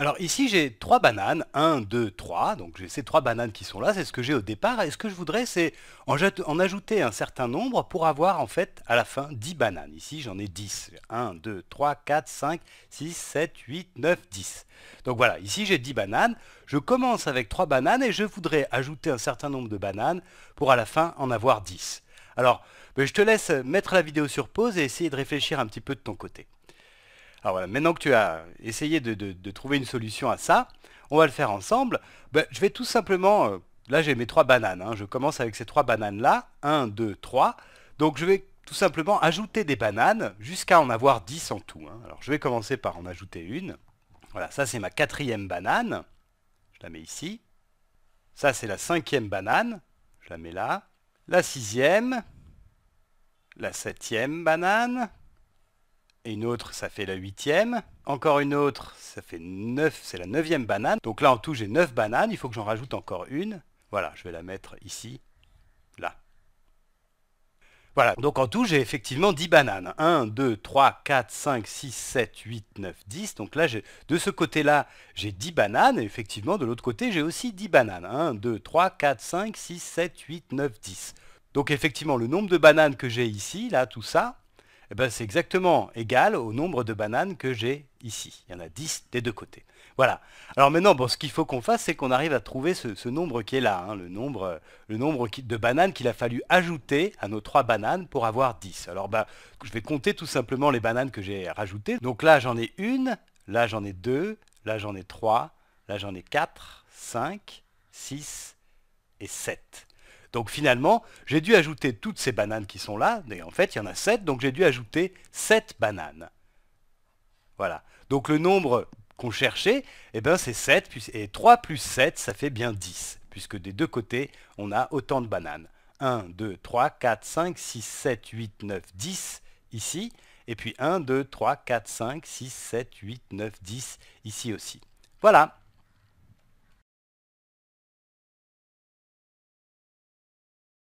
Alors ici j'ai trois bananes, 1, 2, 3, donc j'ai ces trois bananes qui sont là, c'est ce que j'ai au départ, et ce que je voudrais c'est en, ajouter un certain nombre pour avoir en fait à la fin 10 bananes. Ici j'en ai 10, 1, 2, 3, 4, 5, 6, 7, 8, 9, 10. Donc voilà, ici j'ai 10 bananes, je commence avec 3 bananes et je voudrais ajouter un certain nombre de bananes pour à la fin en avoir 10. Alors ben, je te laisse mettre la vidéo sur pause et essayer de réfléchir un petit peu de ton côté. Alors voilà, maintenant que tu as essayé de, trouver une solution à ça, on va le faire ensemble. Ben, je vais tout simplement... Euh, là, j'ai mes trois bananes. Hein. Je commence avec ces trois bananes-là. 1, 2, 3. Donc, je vais tout simplement ajouter des bananes jusqu'à en avoir 10 en tout. Hein. Alors, je vais commencer par en ajouter une. Voilà, ça, c'est ma quatrième banane. Je la mets ici. Ça, c'est la cinquième banane. Je la mets là. La sixième. La septième banane. Et Une autre, ça fait la huitième. Encore une autre, ça fait 9, c'est la 9 neuvième banane. Donc là, en tout, j'ai 9 bananes. Il faut que j'en rajoute encore une. Voilà, je vais la mettre ici, là. Voilà, donc en tout, j'ai effectivement 10 bananes. 1, 2, 3, 4, 5, 6, 7, 8, 9, 10. Donc là, de ce côté-là, j'ai 10 bananes. Et effectivement, de l'autre côté, j'ai aussi 10 bananes. 1, 2, 3, 4, 5, 6, 7, 8, 9, 10. Donc effectivement, le nombre de bananes que j'ai ici, là, tout ça, eh ben, c'est exactement égal au nombre de bananes que j'ai ici. Il y en a 10 des deux côtés. Voilà. Alors maintenant, bon, ce qu'il faut qu'on fasse, c'est qu'on arrive à trouver ce, nombre qui est là, hein, le, nombre, de bananes qu'il a fallu ajouter à nos trois bananes pour avoir 10. Alors ben, je vais compter tout simplement les bananes que j'ai rajoutées. Donc là, j'en ai une, là j'en ai deux, là j'en ai trois, là j'en ai quatre, cinq, six et sept. Donc finalement, j'ai dû ajouter toutes ces bananes qui sont là, et en fait il y en a 7, donc j'ai dû ajouter 7 bananes. Voilà. Donc le nombre qu'on cherchait, eh ben, c'est 7, et 3 plus 7, ça fait bien 10, puisque des deux côtés, on a autant de bananes. 1, 2, 3, 4, 5, 6, 7, 8, 9, 10 ici, et puis 1, 2, 3, 4, 5, 6, 7, 8, 9, 10 ici aussi. Voilà